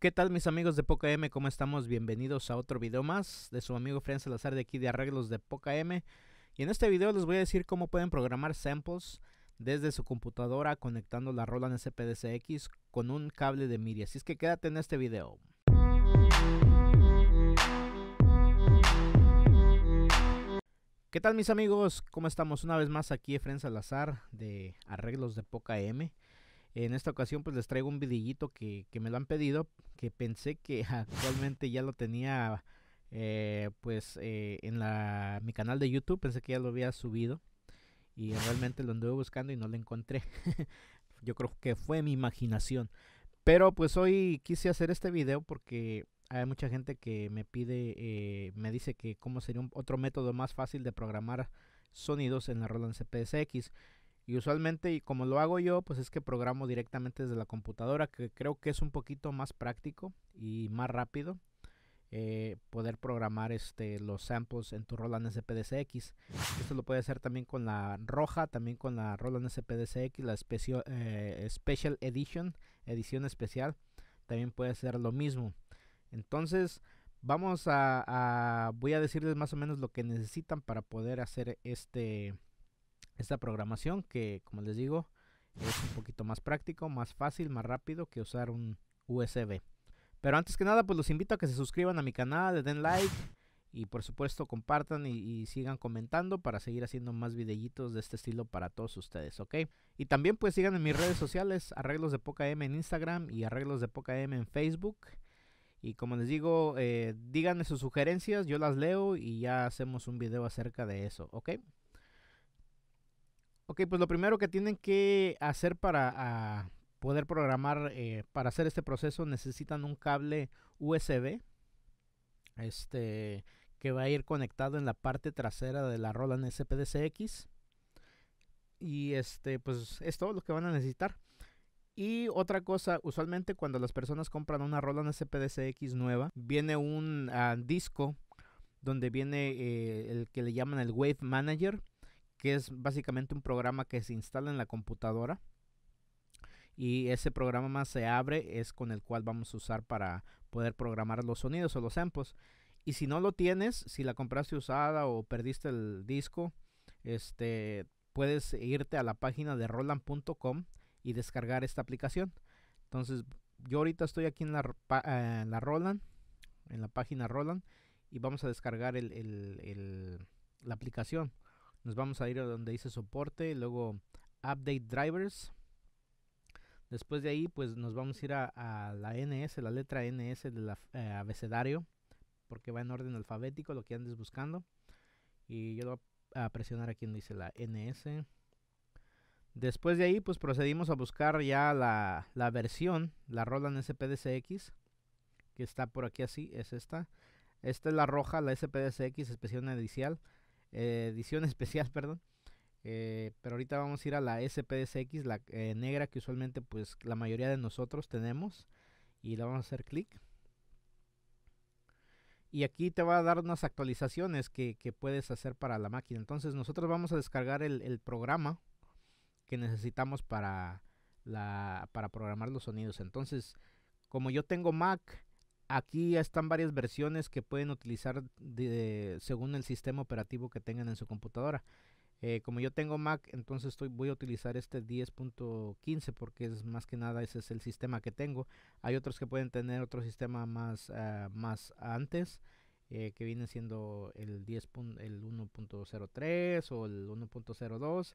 ¿Qué tal mis amigos de Poca M? ¿Cómo estamos? Bienvenidos a otro video más de su amigo Fran Salazar de aquí de Arreglos de Poca M. Y en este video les voy a decir cómo pueden programar samples desde su computadora conectando la Roland SPDCX con un cable de MIDI. Así es que quédate en este video. ¿Qué tal mis amigos? ¿Cómo estamos? Una vez más aquí Efren Salazar de Arreglos de Poca M. En esta ocasión pues les traigo un vidillito que, me lo han pedido, que pensé que actualmente ya lo tenía eh, pues eh, en mi canal de YouTube, pensé que ya lo había subido y realmente lo anduve buscando y no lo encontré. Yo creo que fue mi imaginación. Pero pues hoy quise hacer este video porque hay mucha gente que me pide, eh, me dice que cómo sería un, otro método más fácil de programar sonidos en la Roland CPSX. Y usualmente, y como lo hago yo, pues es que programo directamente desde la computadora, que creo que es un poquito más práctico y más rápido eh, poder programar este, los samples en tu Roland SPDCX. Esto lo puede hacer también con la roja, también con la Roland SPDCX, la eh, Special Edition, edición especial. También puede hacer lo mismo. Entonces, vamos a, voy a decirles más o menos lo que necesitan para poder hacer este esta programación que, como les digo, es un poquito más práctico, más fácil, más rápido que usar un USB. Pero antes que nada, pues los invito a que se suscriban a mi canal, le den like y por supuesto compartan y, sigan comentando para seguir haciendo más videitos de este estilo para todos ustedes, ¿ok? Y también pues sigan en mis redes sociales, Arreglos de Poca M en Instagram y Arreglos de Poca M en Facebook. Y como les digo, eh, díganme sus sugerencias, yo las leo y ya hacemos un video acerca de eso, ¿ok? Ok, pues lo primero que tienen que hacer para ah, poder programar, eh, para hacer este proceso necesitan un cable USB, este, que va a ir conectado en la parte trasera de la Roland SPDCX. Y este, pues es todo lo que van a necesitar. Y otra cosa, usualmente cuando las personas compran una Roland SPDCX nueva, viene un ah, disco donde viene eh, el que le llaman el Wave Manager que es básicamente un programa que se instala en la computadora y ese programa se abre es con el cual vamos a usar para poder programar los sonidos o los samples y si no lo tienes si la compraste usada o perdiste el disco este puedes irte a la página de roland.com y descargar esta aplicación entonces yo ahorita estoy aquí en la, eh, roland en la página roland y vamos a descargar la aplicación nos vamos a ir a donde dice soporte, luego update drivers. Después de ahí, pues nos vamos a ir a, la NS, la letra NS del eh, abecedario, porque va en orden alfabético lo que andes buscando. Y yo lo voy a presionar aquí donde dice la NS. Después de ahí, pues procedimos a buscar ya la, versión, la Roland SPDCX, que está por aquí así, es esta. Esta es la roja, la SPDCX, especial inicial. Eh, edición especial, perdón. Eh, pero ahorita vamos a ir a la SPSX, la eh, negra que usualmente pues la mayoría de nosotros tenemos. Y le vamos a hacer clic. Y aquí te va a dar unas actualizaciones que, puedes hacer para la máquina. Entonces nosotros vamos a descargar el, programa que necesitamos para, la, para programar los sonidos. Entonces, como yo tengo Mac, Aquí están varias versiones que pueden utilizar según el sistema operativo que tengan en su computadora. Eh, como yo tengo Mac, entonces estoy, voy a utilizar este 10.15 porque es más que nada ese es el sistema que tengo. Hay otros que pueden tener otro sistema más, ah, más antes, eh, que viene siendo el, el 1.03 o el 1.02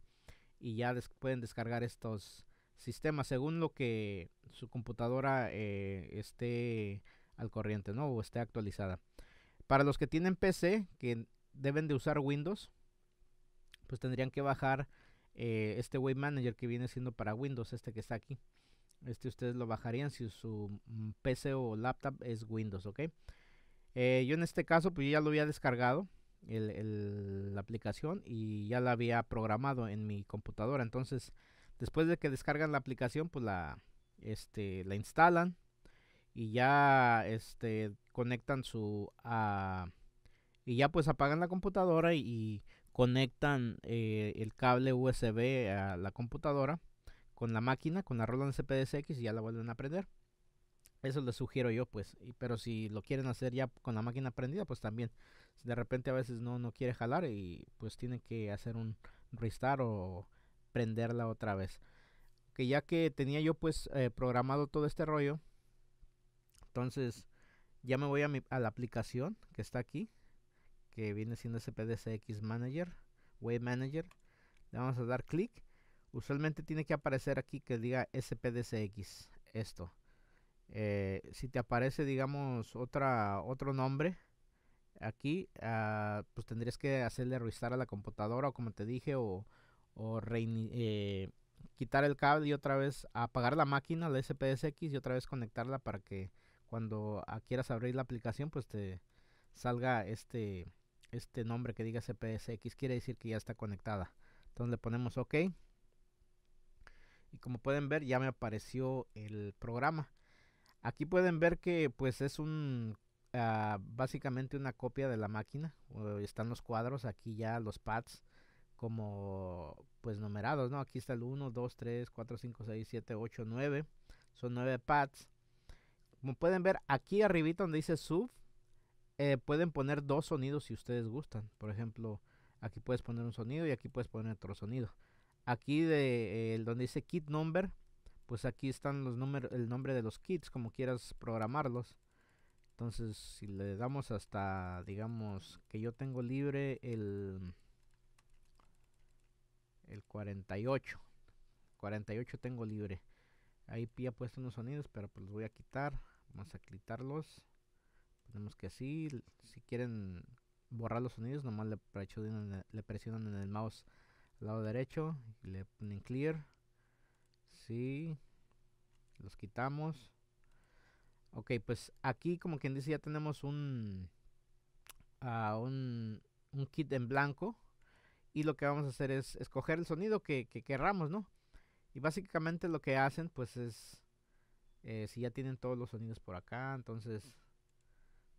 y ya pueden descargar estos sistemas según lo que su computadora eh, esté al corriente, ¿no? O esté actualizada. Para los que tienen PC, que deben de usar Windows, pues tendrían que bajar eh, este web Manager que viene siendo para Windows, este que está aquí. Este ustedes lo bajarían si su mm, PC o laptop es Windows, ¿ok? Eh, yo en este caso, pues ya lo había descargado, la aplicación, y ya la había programado en mi computadora. Entonces, después de que descargan la aplicación, pues la, este, la instalan y ya este conectan su ah, y ya pues apagan la computadora y, conectan eh, el cable USB a la computadora con la máquina, con la Roland CPDCX y ya la vuelven a prender. Eso les sugiero yo, pues. pero si lo quieren hacer ya con la máquina prendida, pues también. de repente a veces no, no quiere jalar y pues tienen que hacer un restart o prenderla otra vez. Que ya que tenía yo pues eh, programado todo este rollo, entonces, ya me voy a, la aplicación que está aquí, que viene siendo SPDCX Manager, Way Manager. Le vamos a dar clic. Usualmente tiene que aparecer aquí que diga SPDCX, esto. Eh, si te aparece, digamos, otra, otro nombre aquí, ah, pues tendrías que hacerle revisar a la computadora, o como te dije, o, eh, quitar el cable y otra vez apagar la máquina, la SPDCX y otra vez conectarla para que cuando ah, quieras abrir la aplicación, pues te salga este, este nombre que diga CPSX, quiere decir que ya está conectada. Entonces le ponemos OK. Y como pueden ver, ya me apareció el programa. Aquí pueden ver que pues es un ah, básicamente una copia de la máquina. están los cuadros, aquí ya los pads como pues numerados, Aquí está el 1, 2, 3, 4, 5, 6, 7, 8, 9. Son 9 pads. Como pueden ver, aquí arribita donde dice sub, eh, pueden poner dos sonidos si ustedes gustan. Por ejemplo, aquí puedes poner un sonido y aquí puedes poner otro sonido. Aquí de eh, donde dice kit number, pues aquí están los números, el nombre de los kits, como quieras programarlos. Entonces, si le damos hasta, digamos, que yo tengo libre el, el 48. 48 tengo libre. Ahí ha puesto unos sonidos, pero pues los voy a quitar. Vamos a quitarlos. Ponemos que así. Si quieren borrar los sonidos, nomás le presionan, en el mouse al lado derecho. Y le ponen clear. Sí. Los quitamos. Ok, pues aquí como quien dice ya tenemos ah, un, un, kit en blanco. Y lo que vamos a hacer es escoger el sonido que, que querramos, ¿no? Y básicamente lo que hacen pues es eh, si ya tienen todos los sonidos por acá, entonces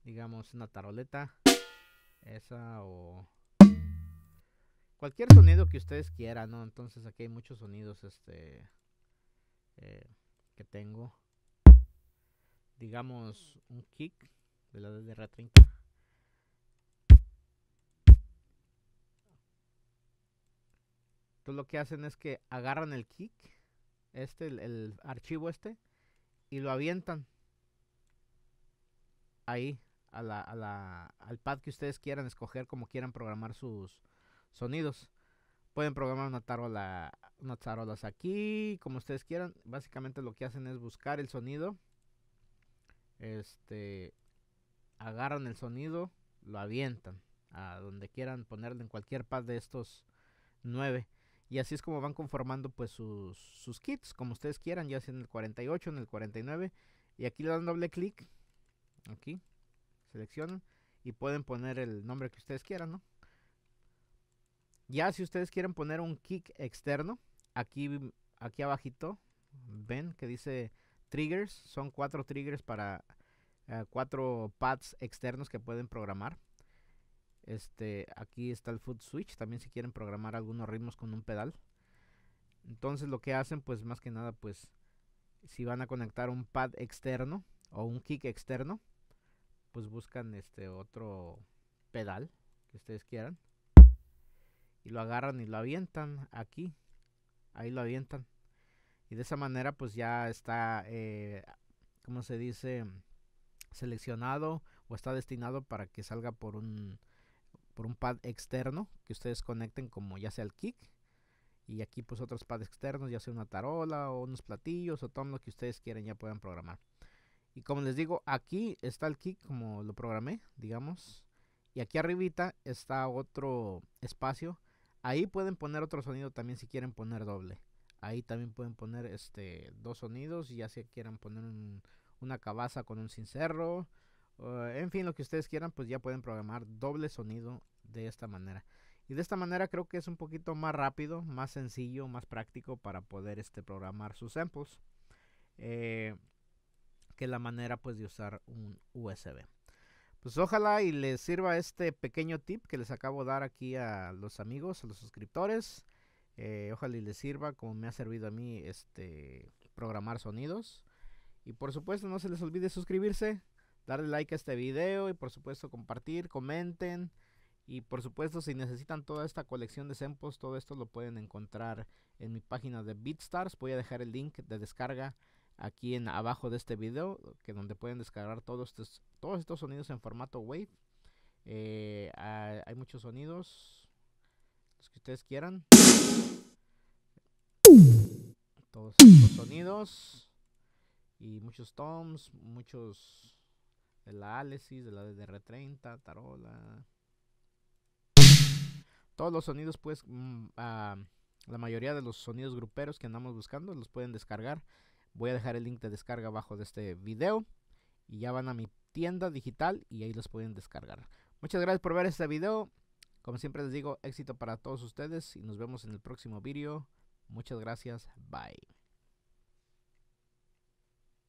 digamos una taroleta, esa o cualquier sonido que ustedes quieran, ¿no? Entonces aquí hay muchos sonidos este eh, que tengo. Digamos un kick de la DDR30. Entonces lo que hacen es que agarran el kick, este, el archivo este, y lo avientan ahí a la, al pad que ustedes quieran escoger, como quieran programar sus sonidos. Pueden programar una tarola, unas tarolas aquí, como ustedes quieran. Básicamente lo que hacen es buscar el sonido. Este, agarran el sonido, lo avientan a donde quieran ponerlo en cualquier pad de estos nueve. Y así es como van conformando pues sus, kits, como ustedes quieran, ya sea en el 48, en el 49. Y aquí le dan doble clic. Aquí. Seleccionan. Y pueden poner el nombre que ustedes quieran, ¿no? Ya si ustedes quieren poner un kick externo, aquí, aquí abajito ven que dice triggers. Son cuatro triggers para eh, cuatro pads externos que pueden programar. Este, aquí está el foot switch, también si quieren programar algunos ritmos con un pedal. Entonces lo que hacen, pues más que nada, pues si van a conectar un pad externo o un kick externo, pues buscan este otro pedal que ustedes quieran y lo agarran y lo avientan aquí, ahí lo avientan y de esa manera pues ya está, eh, como se dice, seleccionado o está destinado para que salga por un por un pad externo que ustedes conecten como ya sea el kick y aquí pues otros pads externos, ya sea una tarola o unos platillos o todo lo que ustedes quieran ya puedan programar. Y como les digo, aquí está el kick como lo programé, digamos. Y aquí arribita está otro espacio. Ahí pueden poner otro sonido también si quieren poner doble. Ahí también pueden poner este dos sonidos, ya si quieran poner una cabaza con un sincerro en fin, lo que ustedes quieran, pues ya pueden programar doble sonido de esta manera. Y de esta manera creo que es un poquito más rápido, más sencillo, más práctico para poder este, programar sus samples. Eh, que la manera pues de usar un USB. Pues ojalá y les sirva este pequeño tip que les acabo de dar aquí a los amigos, a los suscriptores. Eh, ojalá y les sirva como me ha servido a mí este programar sonidos. Y por supuesto no se les olvide suscribirse darle like a este video y por supuesto compartir, comenten. Y por supuesto, si necesitan toda esta colección de samples, todo esto lo pueden encontrar en mi página de BeatStars. Voy a dejar el link de descarga aquí en abajo de este video, que donde pueden descargar todos estos, todos estos sonidos en formato wave. Eh, hay muchos sonidos, los que ustedes quieran. Todos estos sonidos y muchos toms, muchos de la Alesis, de la DDR30, Tarola. Todos los sonidos, pues, mm, ah, la mayoría de los sonidos gruperos que andamos buscando, los pueden descargar. Voy a dejar el link de descarga abajo de este video. Y ya van a mi tienda digital y ahí los pueden descargar. Muchas gracias por ver este video. Como siempre les digo, éxito para todos ustedes y nos vemos en el próximo video. Muchas gracias. Bye.